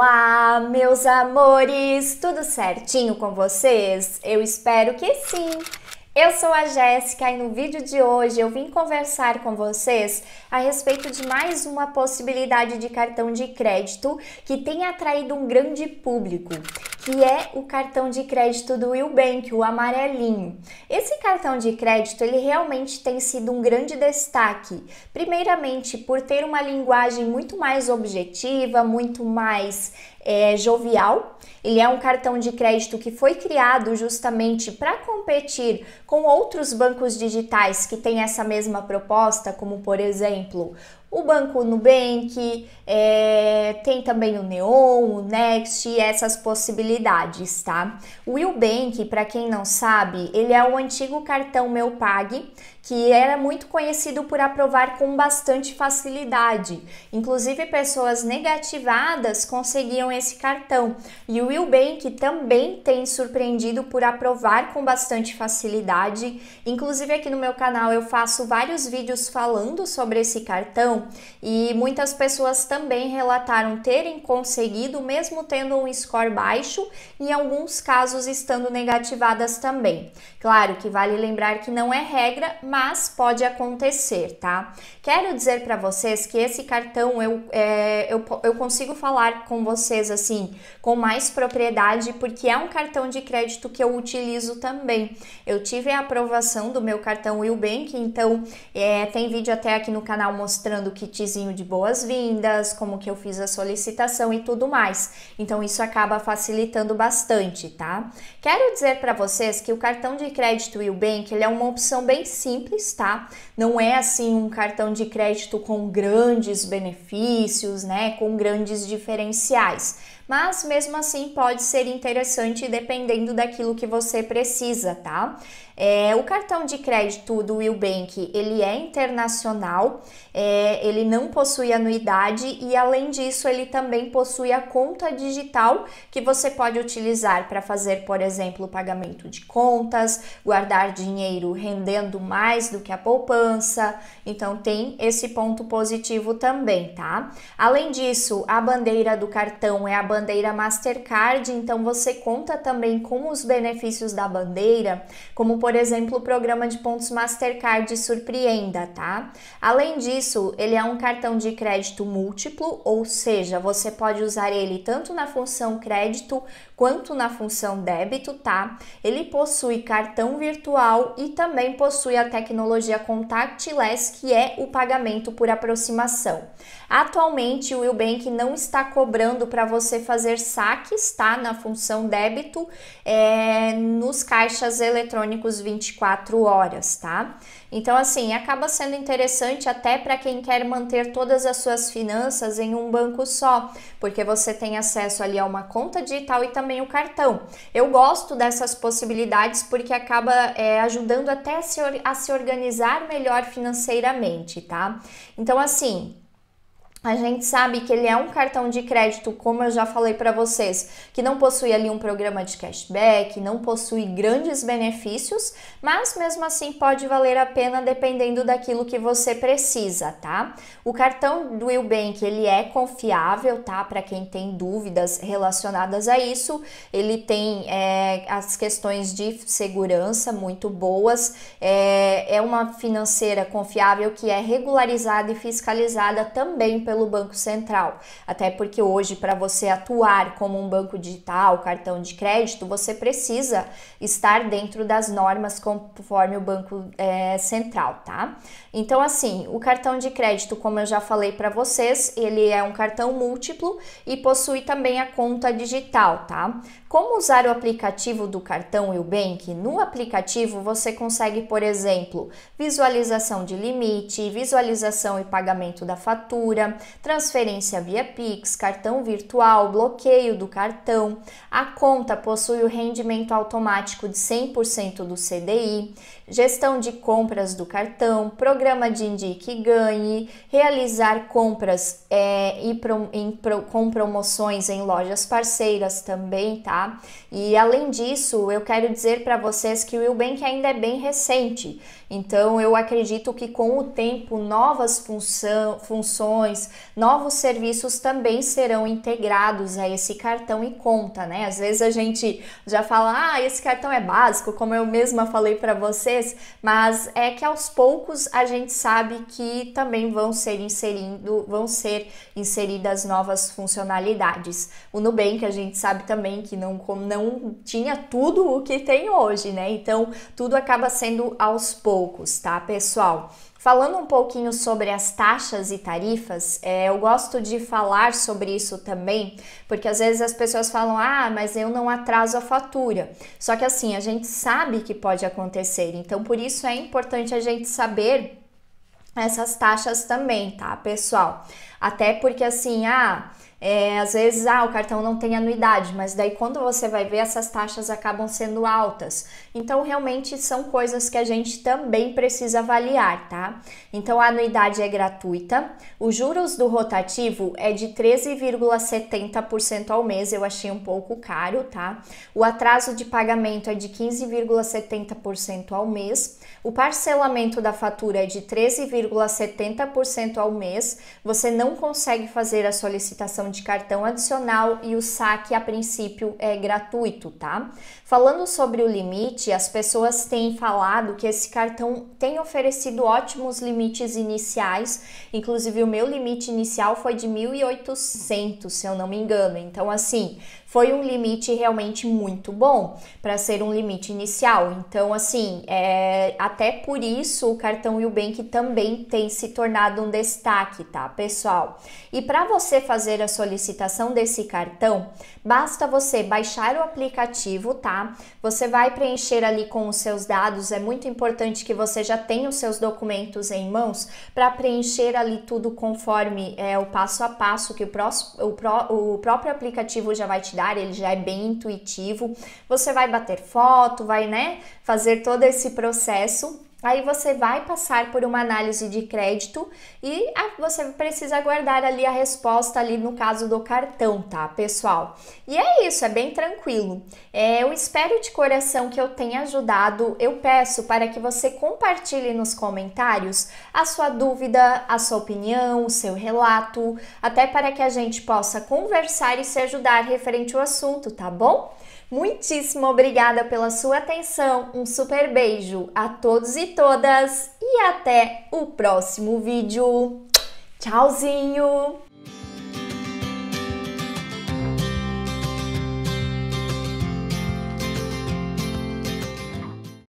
Olá, meus amores! Tudo certinho com vocês? Eu espero que sim! Eu sou a Jéssica e no vídeo de hoje eu vim conversar com vocês a respeito de mais uma possibilidade de cartão de crédito que tem atraído um grande público que é o cartão de crédito do Willbank, o amarelinho. Esse cartão de crédito, ele realmente tem sido um grande destaque. Primeiramente, por ter uma linguagem muito mais objetiva, muito mais é, jovial. Ele é um cartão de crédito que foi criado justamente para competir com outros bancos digitais que têm essa mesma proposta, como por exemplo o Banco Nubank, é, tem também o Neon, o Next e essas possibilidades, tá? O Willbank, para quem não sabe, ele é o antigo cartão Meu Pague, que era muito conhecido por aprovar com bastante facilidade. Inclusive, pessoas negativadas conseguiam nesse cartão. E o que também tem surpreendido por aprovar com bastante facilidade. Inclusive aqui no meu canal eu faço vários vídeos falando sobre esse cartão e muitas pessoas também relataram terem conseguido mesmo tendo um score baixo e em alguns casos estando negativadas também. Claro que vale lembrar que não é regra, mas pode acontecer, tá? Quero dizer para vocês que esse cartão eu, é, eu, eu consigo falar com vocês assim, com mais propriedade, porque é um cartão de crédito que eu utilizo também. Eu tive a aprovação do meu cartão Willbank, então é, tem vídeo até aqui no canal mostrando o kitzinho de boas-vindas, como que eu fiz a solicitação e tudo mais. Então isso acaba facilitando bastante, tá? Quero dizer para vocês que o cartão de crédito Willbank, ele é uma opção bem simples, tá? Não é assim um cartão de crédito com grandes benefícios, né, com grandes diferenciais mas mesmo assim pode ser interessante dependendo daquilo que você precisa, tá? É, o cartão de crédito do Willbank, ele é internacional, é, ele não possui anuidade e além disso ele também possui a conta digital que você pode utilizar para fazer, por exemplo, o pagamento de contas, guardar dinheiro rendendo mais do que a poupança, então tem esse ponto positivo também, tá? Além disso, a bandeira do cartão é a bandeira bandeira Mastercard, então você conta também com os benefícios da bandeira, como por exemplo o programa de pontos Mastercard Surpreenda, tá? Além disso, ele é um cartão de crédito múltiplo, ou seja, você pode usar ele tanto na função crédito quanto na função débito, tá? Ele possui cartão virtual e também possui a tecnologia contactless, que é o pagamento por aproximação. Atualmente, o Willbank não está cobrando para você fazer saques, tá? Na função débito, é, nos caixas eletrônicos 24 horas, tá? Então, assim, acaba sendo interessante até para quem quer manter todas as suas finanças em um banco só, porque você tem acesso ali a uma conta digital e também o cartão. Eu gosto dessas possibilidades porque acaba é, ajudando até a se, a se organizar melhor financeiramente, tá? Então, assim, a gente sabe que ele é um cartão de crédito, como eu já falei para vocês, que não possui ali um programa de cashback, não possui grandes benefícios, mas mesmo assim pode valer a pena dependendo daquilo que você precisa, tá? O cartão do Willbank, ele é confiável, tá? Para quem tem dúvidas relacionadas a isso, ele tem é, as questões de segurança muito boas, é, é uma financeira confiável que é regularizada e fiscalizada também pelo Banco Central. Até porque hoje, para você atuar como um banco digital, cartão de crédito, você precisa estar dentro das normas conforme o Banco é, Central, tá? Então, assim, o cartão de crédito, como eu já falei para vocês, ele é um cartão múltiplo e possui também a conta digital, tá? Como usar o aplicativo do cartão e o bank? No aplicativo você consegue, por exemplo, visualização de limite, visualização e pagamento da fatura, transferência via Pix, cartão virtual, bloqueio do cartão. A conta possui o rendimento automático de 100% do CDI, gestão de compras do cartão, programa de indique e ganhe, realizar compras é, e pro, em, pro, com promoções em lojas parceiras também, tá? E além disso, eu quero dizer para vocês que o Willbank ainda é bem recente, então eu acredito que com o tempo novas função, funções, novos serviços também serão integrados a esse cartão e conta, né? Às vezes a gente já fala, ah, esse cartão é básico, como eu mesma falei para vocês, mas é que aos poucos a gente sabe que também vão ser inserindo, vão ser inseridas novas funcionalidades. O Nubank a gente sabe também que não, não tinha tudo o que tem hoje, né? Então tudo acaba sendo aos poucos, tá, pessoal? Falando um pouquinho sobre as taxas e tarifas, é, eu gosto de falar sobre isso também, porque às vezes as pessoas falam, ah, mas eu não atraso a fatura. Só que assim, a gente sabe que pode acontecer, então por isso é importante a gente saber essas taxas também, tá, pessoal? Até porque assim, ah, é, às vezes ah, o cartão não tem anuidade, mas daí quando você vai ver, essas taxas acabam sendo altas. Então, realmente são coisas que a gente também precisa avaliar, tá? Então, a anuidade é gratuita, os juros do rotativo é de 13,70% ao mês, eu achei um pouco caro, tá? O atraso de pagamento é de 15,70% ao mês, o parcelamento da fatura é de 13,70% ao mês, você não não consegue fazer a solicitação de cartão adicional e o saque a princípio é gratuito, tá? Falando sobre o limite, as pessoas têm falado que esse cartão tem oferecido ótimos limites iniciais, inclusive o meu limite inicial foi de 1.800, se eu não me engano. Então, assim, foi um limite realmente muito bom para ser um limite inicial. Então, assim, é, até por isso o cartão Nubank também tem se tornado um destaque, tá, pessoal? E para você fazer a solicitação desse cartão, basta você baixar o aplicativo, tá? Você vai preencher ali com os seus dados, é muito importante que você já tenha os seus documentos em mãos para preencher ali tudo conforme é o passo a passo que o, o, pró, o próprio aplicativo já vai te ele já é bem intuitivo. Você vai bater foto, vai, né, fazer todo esse processo Aí você vai passar por uma análise de crédito e você precisa guardar ali a resposta ali no caso do cartão, tá, pessoal? E é isso, é bem tranquilo. É, eu espero de coração que eu tenha ajudado. Eu peço para que você compartilhe nos comentários a sua dúvida, a sua opinião, o seu relato, até para que a gente possa conversar e se ajudar referente ao assunto, tá bom? Muitíssimo obrigada pela sua atenção, um super beijo a todos e todas e até o próximo vídeo. Tchauzinho!